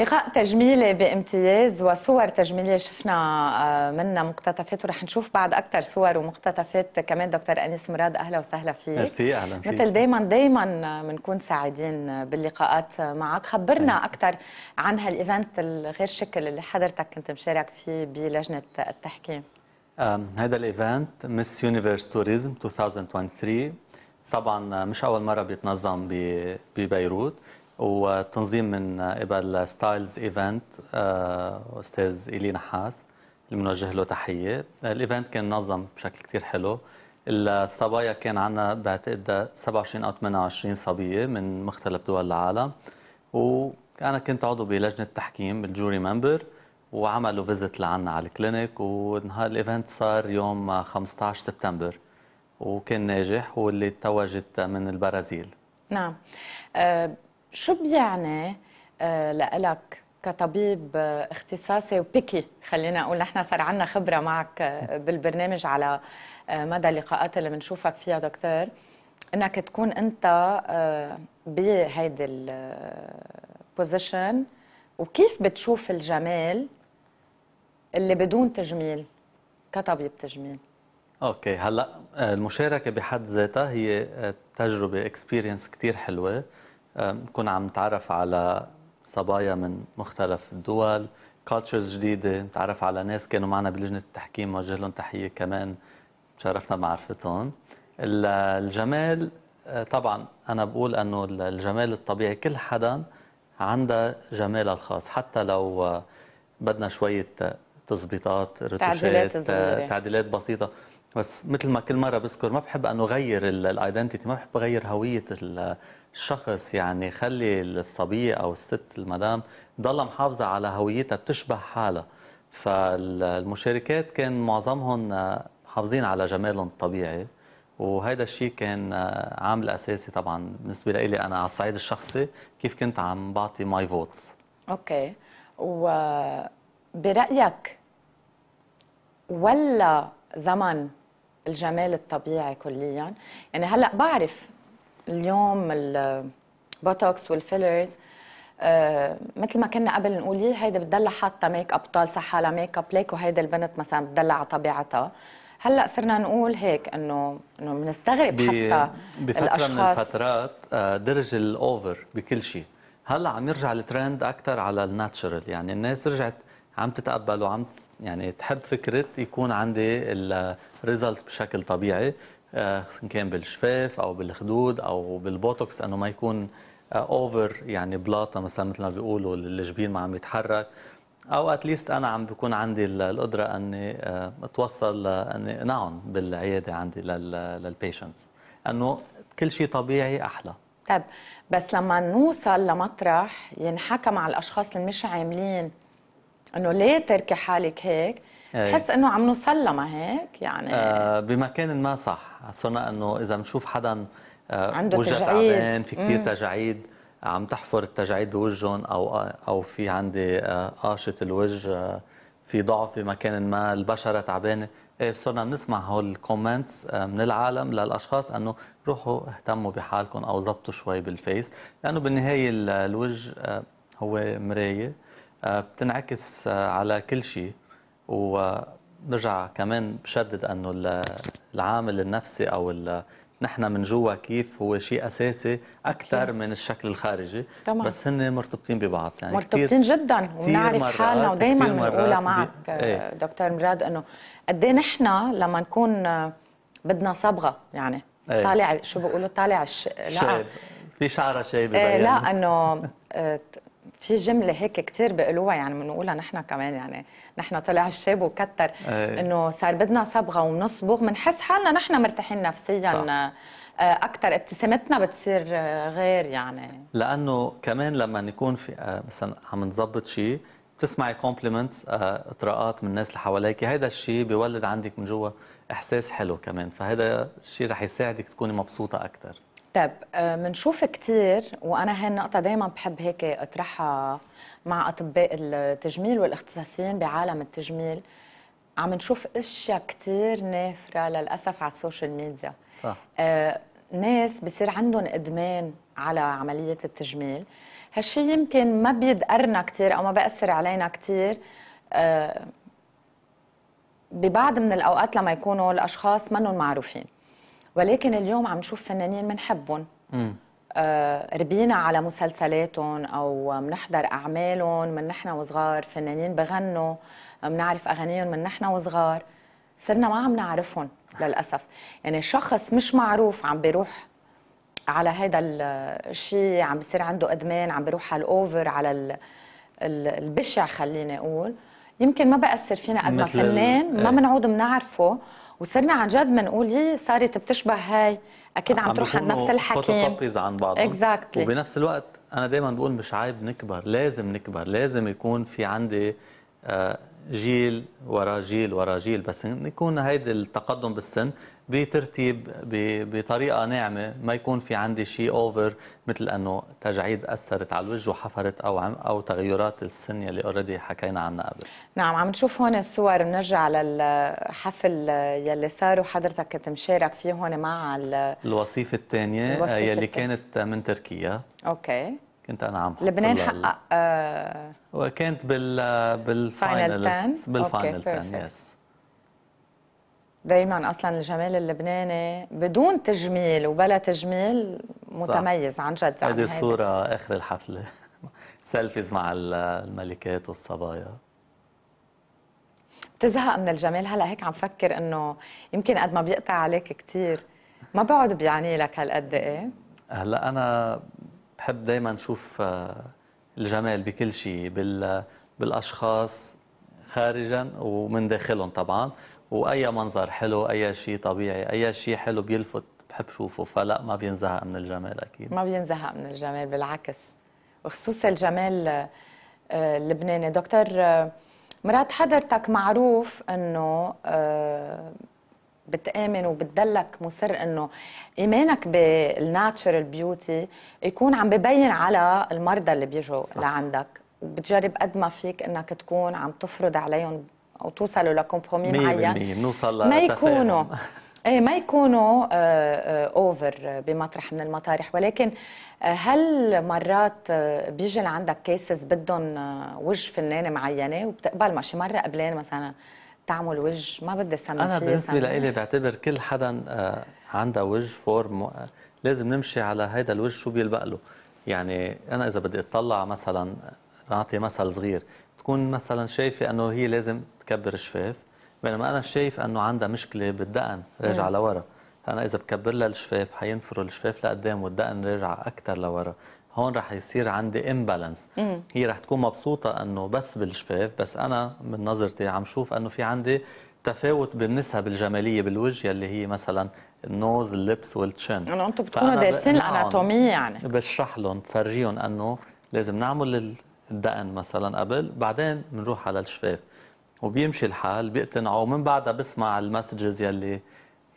لقاء تجميلي بامتياز وصور تجميليه شفنا آه، منها مقتطفات ورح نشوف بعد اكثر صور ومقتطفات كمان دكتور انيس مراد اهلا وسهلا فيك ميرسي اهلا فيك مثل دائما دائما بنكون سعيدين باللقاءات معك خبرنا اكثر عن هالايفنت الغير شكل اللي حضرتك كنت مشارك فيه بلجنه التحكيم هذا الايفنت مس يونيفرس توريزم 2023 طبعا مش اول مره بيتنظم ببيروت بي والتنظيم من قبل ستايلز ايفنت آه، استاذ إيلي نحاس اللي بنوجه له تحيه الايفنت كان نظم بشكل كثير حلو الصبايا كان عندنا بعتقد 27 او 28 صبيه من مختلف دول العالم وانا كنت عضو بلجنه تحكيم بالجوري ممبر وعملوا فيزت لعنا على الكلينيك ونهار الايفنت صار يوم 15 سبتمبر وكان ناجح واللي توجت من البرازيل نعم أه شو بيعني آه، لإلك كطبيب آه، اختصاصي وبيكي خلينا نقول نحن صار عندنا خبره معك آه، بالبرنامج على مدى اللقاءات اللي بنشوفك فيها دكتور انك تكون انت بهيدي البوزيشن وكيف بتشوف الجمال اللي بدون تجميل كطبيب تجميل اوكي هلا المشاركه بحد ذاتها هي تجربه اكسبيرينس كثير حلوه نكون عم نتعرف على صبايا من مختلف الدول كالتشرز جديده نتعرف على ناس كانوا معنا بلجنه التحكيم وجه لهم تحيه كمان تشرفنا بمعرفتهم الجمال أه، طبعا انا بقول انه الجمال الطبيعي كل حدا عنده جمالها الخاص حتى لو أه، بدنا شويه أه، تظبيطات تعديلات, تعديلات بسيطه بس مثل ما كل مره بذكر ما بحب انه غير الايدنتيتي ما بحب اغير هويه شخص يعني خلي الصبية أو الست المدام ضل محافظة على هويتها بتشبه حالها فالمشاركات كان معظمهم محافظين آه، على جمالهم الطبيعي وهذا الشيء كان آه، عامل اساسي طبعا بالنسبه لي انا على الصعيد الشخصي كيف كنت عم بعطي ماي فوتس اوكي وبرايك ولا زمن الجمال الطبيعي كليا يعني هلا بعرف اليوم البوتوكس والفيلرز آه مثل ما كنا قبل نقول يي هيدا بتدلع حتى ميك اب طالسه حالها ميك اب ليك وهيدا البنت مثلا بتدلع على طبيعتها هلا صرنا نقول هيك انه انه بنستغرب حتى بفترة الاشخاص من الفترات آه، درج الاوفر بكل شيء هلا عم يرجع الترند اكثر على الناتشرال يعني الناس رجعت عم تتقبل وعم يعني تحب فكره يكون عندي الريزلت بشكل طبيعي ان آه، كان بالشفاف او بالخدود او بالبوتوكس انه ما يكون اوفر آه، يعني بلاطه مثلا مثل ما بيقولوا الجبين ما عم يتحرك او اتليست انا عم بكون عندي القدره اني آه، اتوصل اني اقنعهم بالعياده عندي للبيشنتس انه كل شيء طبيعي احلى طيب بس لما نوصل لمطرح ينحكى مع الاشخاص اللي مش عاملين انه ليه تركي حالك هيك بحس انه عم نوصل لها هيك يعني آه بمكان ما صح صرنا انه اذا بنشوف حدا آه عنده وجه تجاعيد تعبان في كثير تجاعيد عم تحفر التجاعيد بوجههم او آه، او في عندي آه قاشط الوجه آه في ضعف بمكان ما البشره تعبانه إيه صرنا بنسمع هول الكومنتس آه، من العالم للاشخاص انه روحوا اهتموا بحالكم او ظبطوا شوي بالفيس لانه بالنهايه الوجه آه، هو مرايه بتنعكس على كل شيء وبرجع كمان بشدد انه العامل النفسي او نحن من جوا كيف هو شيء اساسي اكثر من الشكل الخارجي طبعا. بس هن مرتبطين ببعض يعني مرتبطين كتير جدا وبنعرف حالنا ودائما بنقولها معك إيه. دكتور مراد انه قد ايه نحن لما نكون بدنا صبغه يعني ايه؟ طالع شو بيقولوا طالع الش... لا في شعره شيء ببين إيه، لا انه آه، في جمله هيك كثير بقلوها يعني بنقولها نحن كمان يعني نحن طلع الشاب وكتر إيه. انه صار بدنا صبغه ونصبغ بنحس حالنا نحن مرتاحين نفسيا آه، اكثر ابتسامتنا بتصير آه، غير يعني لانه كمان لما يكون في آه، مثلا عم نظبط شيء بتسمعي كومبلمنتس اطراءات من الناس اللي حواليك هذا الشيء بيولد عندك من جوا احساس حلو كمان فهذا الشيء رح يساعدك تكوني مبسوطه اكثر طيب بنشوف آه، كثير وانا هاي النقطه دائما بحب هيك اطرحها مع اطباء التجميل والاختصاصيين بعالم التجميل عم نشوف اشياء كثير نافره للاسف على السوشيال ميديا صح آه ناس بصير عندهم ادمان على عمليه التجميل هالشي يمكن ما بيدقرنا كثير او ما بأثر علينا كثير آه ببعض من الاوقات لما يكونوا الاشخاص منهم معروفين ولكن اليوم عم نشوف فنانين بنحبهم آه، ربينا على مسلسلاتهم او بنحضر اعمالهم من نحن وصغار فنانين بغنوا بنعرف اغانيهم من نحن وصغار صرنا ما عم نعرفهم للاسف يعني شخص مش معروف عم بيروح على هذا الشيء عم بصير عنده ادمان عم بيروح على الاوفر على البشع خليني اقول يمكن ما بأثر فينا قد ما فنان ما بنعود إيه؟ بنعرفه وصرنا عن جد بنقول هي صارت بتشبه هاي اكيد عم, عم تروح عن نفس الحكيم عن بعض exactly. وبنفس الوقت انا دائما بقول مش عيب نكبر لازم نكبر لازم يكون في عندي آه جيل ورا جيل ورا جيل بس يكون هيدا التقدم بالسن بترتيب بطريقه ناعمه ما يكون في عندي شيء اوفر مثل انه تجاعيد اثرت على الوجه وحفرت او عم او تغيرات السن اللي اوريدي حكينا عنها قبل نعم عم نشوف هون الصور بنرجع للحفل يلي صار وحضرتك كنت مشارك فيه هون مع الوصيفه الثانيه يلي التانية. كانت من تركيا اوكي كنت انا عم لبنان حقق آه وكانت بال بالفاينل بالفاينل تان يس دائما اصلا الجمال اللبناني بدون تجميل وبلا تجميل متميز صح. عن جد يعني هذه صوره اخر الحفله سيلفيز مع الملكات والصبايا بتزهق من الجمال هلا هيك عم فكر انه يمكن قد ما بيقطع عليك كثير ما بقعد بيعني لك هالقد ايه هلا انا بحب دائما نشوف آه، الجمال بكل شيء بالاشخاص خارجا ومن داخلهم طبعا واي منظر حلو اي شيء طبيعي اي شيء حلو بيلفت بحب شوفه فلا ما بينزهق من الجمال اكيد ما بينزهق من الجمال بالعكس وخصوصا الجمال آه، اللبناني دكتور آه، مرات حضرتك معروف انه بتآمن وبتدلك مصر انه ايمانك بالناتشرال بيوتي يكون عم ببين على المرضى اللي بيجوا لعندك وبتجرب قد ما فيك انك تكون عم تفرض عليهم او توصلوا لكومبرومي معين بنوصل ما يكونوا ايه ما يكونوا اوفر آه، آه، بمطرح من المطارح ولكن آه، هل مرات بيجي لعندك كيسز بدهم وجه فنانه معينه وبتقبل ما شي مره قبلين مثلا تعمل وجه ما بدي سمي انا بالنسبه لإلي بعتبر كل حدا آه، عنده وجه فورم آه، لازم نمشي على هذا الوجه شو بيلبق له يعني انا اذا بدي اطلع مثلا آه، نعطي مثل صغير تكون مثلا شايفه انه هي لازم تكبر شفاف بينما انا شايف انه عندها مشكله بالدقن راجعه لورا فانا اذا بكبر لها الشفاف حينفروا الشفاف لقدام والدقن راجعه اكثر لورا هون رح يصير عندي امبالانس هي رح تكون مبسوطه انه بس بالشفاف بس انا من نظرتي عم شوف انه في عندي تفاوت بالنسب الجماليه بالوجه يلي هي مثلا النوز اللبس والتشن انه يعني انتم بتكونوا دارسين نعم. الاناتوميه يعني بشرح لهم بفرجيهم انه لازم نعمل الدقن مثلا قبل بعدين بنروح على الشفاف وبيمشي الحال بيقتنعوا ومن بعدها بسمع المسجز يلي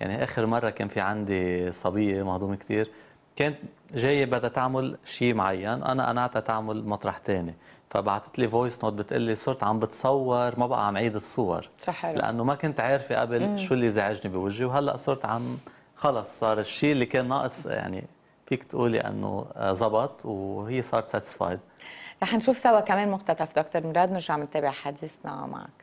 يعني اخر مره كان في عندي صبيه مهضومه كثير كانت جايه بدها تعمل شيء معين انا قنعتها تعمل مطرح ثاني فبعثت لي فويس نوت بتقول لي صرت عم بتصور ما بقى عم عيد الصور حلو. لانه ما كنت عارفه قبل مم. شو اللي زعجني بوجهي وهلا صرت عم خلص صار الشيء اللي كان ناقص يعني فيك تقولي انه زبط وهي صارت ساتسفايد رح نشوف سوا كمان مقتطف دكتور مراد نرجع نتابع حديثنا معك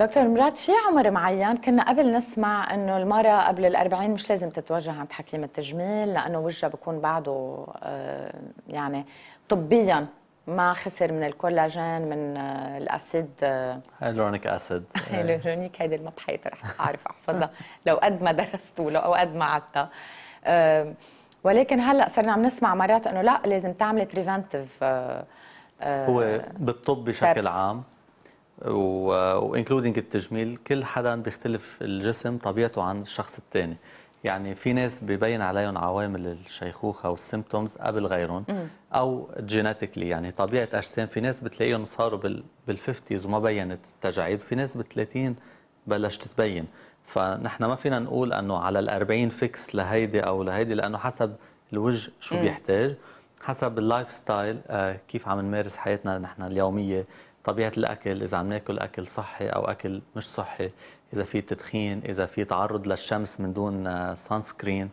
دكتور مراد في عمر معين كنا قبل نسمع انه المراه قبل ال 40 مش لازم تتوجه عند حكيم التجميل لانه وجهها بكون بعده آه، يعني طبيا ما خسر من الكولاجين من آه، الاسيد آه، هيلورونيك اسيد هيلورونيك هيدي ما بحياتي رح اعرف احفظها لو قد ما درست ولو او قد ما عدتها ولكن هلا صرنا عم نسمع مرات انه لا لازم تعملي بريفنتيف هو بالطب بشكل عام وانكلودينج التجميل كل حدا بيختلف الجسم طبيعته عن الشخص الثاني يعني في ناس ببين عليهم عوامل الشيخوخه والسيمبتومز قبل غيرهم او جيناتيكلي يعني طبيعه اجسام في ناس بتلاقيهم صاروا بالفيفتيز وما بينت التجاعيد في ناس بال30 بلشت تبين فنحن ما فينا نقول انه على ال40 فيكس لهيدي او لهيدي لانه حسب الوجه شو بيحتاج حسب اللايف آه، ستايل كيف عم نمارس حياتنا نحن اليوميه طبيعه الاكل اذا عم ناكل اكل صحي او اكل مش صحي اذا في تدخين اذا في تعرض للشمس من دون سان آه، سكرين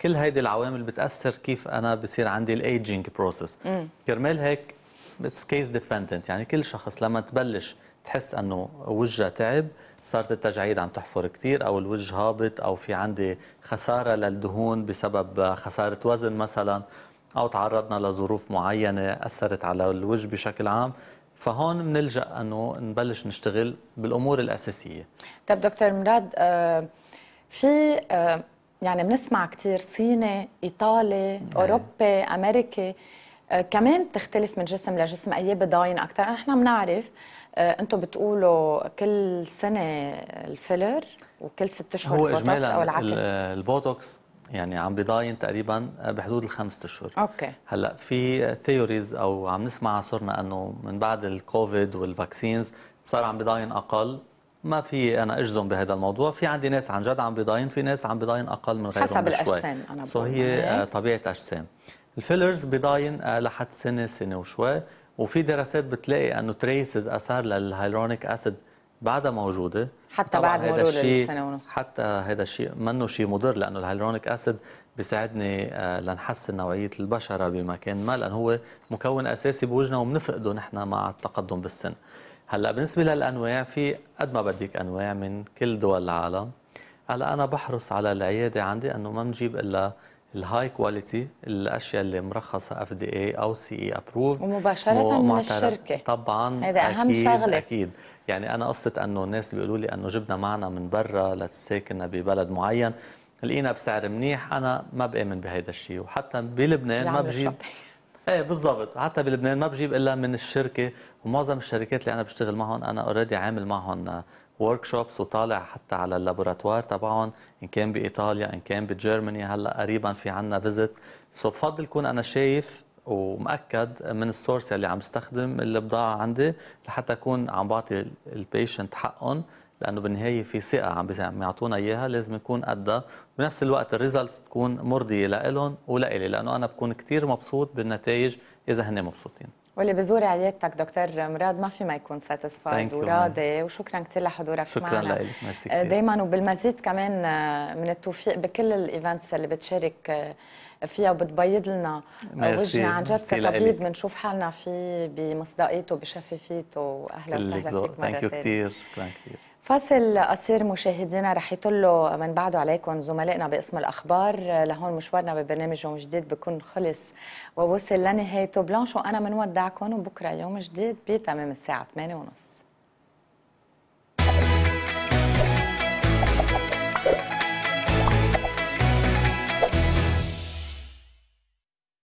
كل هيدي العوامل بتاثر كيف انا بصير عندي الايجينج بروسس كرمال هيك اتس كيس ديبندنت يعني كل شخص لما تبلش تحس انه وجهه تعب صارت التجاعيد عم تحفر كثير او الوجه هابط او في عندي خساره للدهون بسبب آه، خساره وزن مثلا او تعرضنا لظروف معينه اثرت على الوجه بشكل عام فهون بنلجا انه نبلش نشتغل بالامور الاساسيه طيب دكتور مراد آه، في آه، يعني بنسمع كثير صيني ايطالي نعم. اوروبي امريكي آه، كمان بتختلف من جسم لجسم اي بضاين اكثر نحن بنعرف انتم بتقولوا كل سنه الفيلر وكل ست شهور البوتوكس او العكس البوتوكس يعني عم بضاين تقريبا بحدود الخمس اشهر اوكي هلا في ثيوريز او عم نسمع صرنا انه من بعد الكوفيد والفاكسينز صار عم بضاين اقل ما في انا اجزم بهذا الموضوع في عندي ناس عن جد عم بضاين في ناس عم بضاين اقل من غيرهم حسب الاجسام انا سو هي آه، طبيعه اجسام الفيلرز بضاين آه، لحد سنه سنه وشوي وفي دراسات بتلاقي انه تريسز اثار للهايلورونيك اسيد بعدها موجوده حتى بعد مرور السنه ونص حتى هذا الشيء منه شيء مضر لانه الهيلورونيك اسيد بيساعدني آه، لنحسن نوعيه البشره بمكان ما لانه هو مكون اساسي بوجنا وبنفقده نحن مع التقدم بالسن هلا بالنسبه للانواع في قد ما بدك انواع من كل دول العالم هلا انا بحرص على العياده عندي انه ما بنجيب الا الهاي كواليتي الاشياء اللي مرخصه اف دي اي او سي اي ابروف ومباشره من الشركه طبعا هذا اهم شغله اكيد يعني انا قصه انه الناس بيقولوا لي انه جبنا معنا من برا لتساكننا ببلد معين لقينا بسعر منيح انا ما بامن بهذا الشيء وحتى بلبنان ما بجيب ايه بالضبط حتى بلبنان ما بجيب الا من الشركه ومعظم الشركات اللي انا بشتغل معهم انا اوريدي عامل معهم ورك شوبس وطالع حتى على اللابوراتوار تبعهم ان كان بايطاليا ان كان بجرماني هلا قريبا في عنا فيزت سو بفضل كون انا شايف ومأكد من السورس اللي عم استخدم البضاعة عندي لحتى أكون عم بعطي البيشنت حقهم لأنه بالنهاية في ثقة عم يعطونا إياها لازم يكون قدها بنفس الوقت الريزلتس تكون مرضية لإلهم ولإلي لأنه أنا بكون كثير مبسوط بالنتائج إذا هن مبسوطين واللي بزور عيادتك دكتور مراد ما في ما يكون ساتيسفايد وراضي وشكرا كثير لحضورك شكرا معنا شكرا لك ميرسي دايما وبالمزيد كمان آه، من التوفيق بكل الايفنتس اللي بتشارك آه، فيها وبتبيض لنا وجهنا عن جد كطبيب بنشوف حالنا فيه بمصداقيته بشفافيته واهلا وسهلا فيك مره ثانك كثير كثير فاصل قصير مشاهدينا رح يطلوا من بعده عليكم زملائنا باسم الاخبار لهون مشوارنا ببرنامج يوم جديد بكون خلص ووصل لنهايته بلانش وانا بنودعكم وبكره يوم جديد بتمام الساعه 8:30